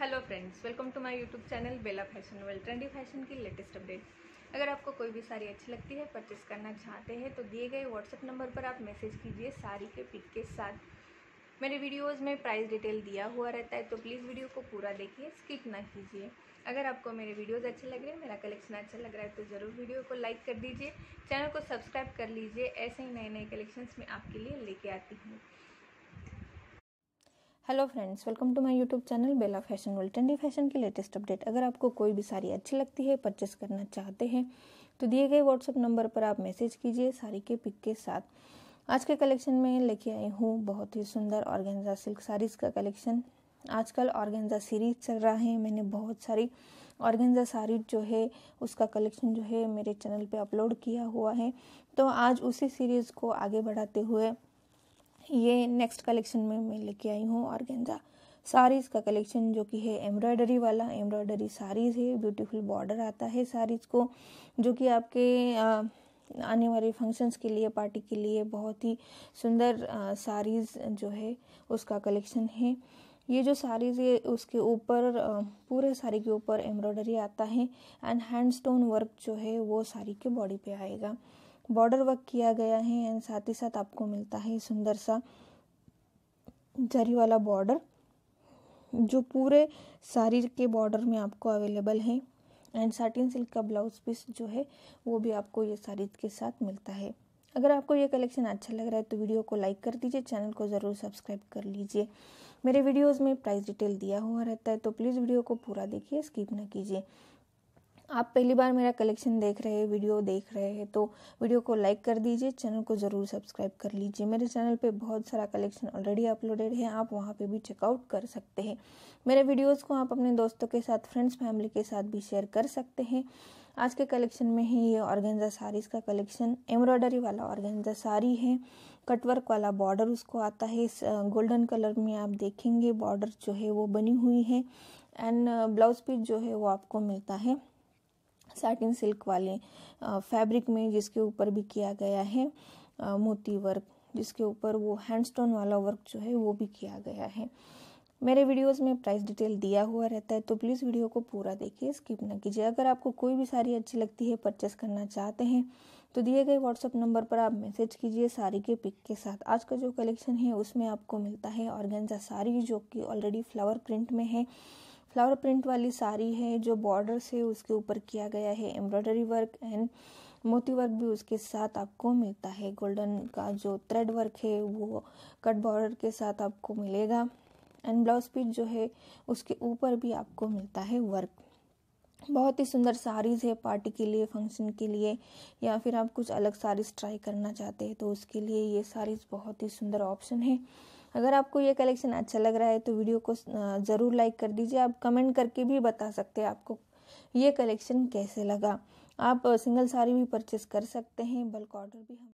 hello friends welcome to my YouTube channel Bela fashion well trendy fashion की latest update अगर आपको कोई भी साड़ी अच्छी लगती है परचेस करना चाहते हैं तो दिए गए व्हाट्सएप नंबर पर आप मैसेज कीजिए साड़ी के पिक के साथ मेरे वीडियोस में प्राइस डिटेल दिया हुआ रहता है तो प्लीज़ वीडियो को पूरा देखिए स्किप ना कीजिए अगर आपको मेरे वीडियोज़ अच्छे लग रहे हैं मेरा कलेक्शन अच्छा लग रहा है तो ज़रूर वीडियो को लाइक कर दीजिए चैनल को सब्सक्राइब कर लीजिए ऐसे ही नए नए कलेक्शंस मैं आपके लिए लेके आती हूँ hello friends welcome to my YouTube channel Bela fashion world trendy fashion की लेटेस्ट अपडेट अगर आपको कोई भी साड़ी अच्छी लगती है परचेस करना चाहते हैं तो दिए गए व्हाट्सअप नंबर पर आप मैसेज कीजिए साड़ी के पिक के साथ आज के कलेक्शन में लेके आई हूँ बहुत ही सुंदर ऑर्गेन्जा सिल्क साड़ीज़ का कलेक्शन आजकल ऑर्गेन्जा सीरीज चल रहा है मैंने बहुत सारी ऑर्गेन्जा साड़ी जो है उसका कलेक्शन जो है मेरे चैनल पे अपलोड किया हुआ है तो आज उसी सीरीज़ को आगे बढ़ाते हुए ये नेक्स्ट कलेक्शन में मैं लेके आई हूँ ऑर्गेंजा साड़ीज़ का कलेक्शन जो कि है एम्ब्रॉयडरी वाला एम्ब्रॉयडरी साड़ीज़ है ब्यूटीफुल बॉर्डर आता है साड़ीज़ को जो कि आपके आ, आने वाले फंक्शंस के लिए पार्टी के लिए बहुत ही सुंदर साड़ीज़ जो है उसका कलेक्शन है ये जो साड़ीज़ है उसके ऊपर पूरे साड़ी के ऊपर एम्ब्रॉयडरी आता है एंड हैंड स्टोन वर्क जो है वो साड़ी के बॉडी पे आएगा बॉर्डर वर्क किया गया है एंड साथ ही साथ आपको मिलता है सुंदर सा जरी वाला बॉर्डर जो पूरे साड़ी के बॉर्डर में आपको अवेलेबल है एंड साटिन सिल्क का ब्लाउज पीस जो है वो भी आपको ये साड़ी के साथ मिलता है अगर आपको ये कलेक्शन अच्छा लग रहा है तो वीडियो को लाइक कर दीजिए चैनल को ज़रूर सब्सक्राइब कर लीजिए मेरे वीडियोस में प्राइस डिटेल दिया हुआ रहता है तो प्लीज़ वीडियो को पूरा देखिए स्किप ना कीजिए आप पहली बार मेरा कलेक्शन देख रहे हैं वीडियो देख रहे हैं तो वीडियो को लाइक कर दीजिए चैनल को ज़रूर सब्सक्राइब कर लीजिए मेरे चैनल पे बहुत सारा कलेक्शन ऑलरेडी अपलोडेड है आप वहाँ पे भी चेकआउट कर सकते हैं मेरे वीडियोस को आप अपने दोस्तों के साथ फ्रेंड्स फैमिली के साथ भी शेयर कर सकते हैं आज के कलेक्शन में है ये ऑर्गेंजा साड़ीज़ का कलेक्शन एम्ब्रॉयडरी वाला ऑर्गेंजा साड़ी है कटवर्क वाला बॉर्डर उसको आता है इस गोल्डन कलर में आप देखेंगे बॉर्डर जो है वो बनी हुई है एंड ब्लाउज पीस जो है वो आपको मिलता है साटिन सिल्क वाले फैब्रिक में जिसके ऊपर भी किया गया है मोती वर्क जिसके ऊपर वो हैंडस्टोन वाला वर्क जो है वो भी किया गया है मेरे वीडियोस में प्राइस डिटेल दिया हुआ रहता है तो प्लीज़ वीडियो को पूरा देखिए स्किप ना कीजिए अगर आपको कोई भी साड़ी अच्छी लगती है परचेस करना चाहते हैं तो दिए गए व्हाट्सअप नंबर पर आप मैसेज कीजिए साड़ी के पिक के साथ आज का जो कलेक्शन है उसमें आपको मिलता है ऑर्गेंजा साड़ी जो कि ऑलरेडी फ्लावर प्रिंट में है फ्लावर प्रिंट वाली साड़ी है जो बॉर्डर से उसके ऊपर किया गया है एम्ब्रॉयडरी वर्क एंड मोती वर्क भी उसके साथ आपको मिलता है गोल्डन का जो थ्रेड वर्क है वो कट बॉर्डर के साथ आपको मिलेगा एंड ब्लाउज पीस जो है उसके ऊपर भी आपको मिलता है वर्क बहुत ही सुंदर साड़ीज़ है पार्टी के लिए फंक्शन के लिए या फिर आप कुछ अलग साड़ीज़ ट्राई करना चाहते हैं तो उसके लिए ये साड़ीज़ बहुत ही सुंदर ऑप्शन है अगर आपको ये कलेक्शन अच्छा लग रहा है तो वीडियो को ज़रूर लाइक कर दीजिए आप कमेंट करके भी बता सकते हैं आपको ये कलेक्शन कैसे लगा आप सिंगल साड़ी भी परचेस कर सकते हैं बल्क ऑर्डर भी हम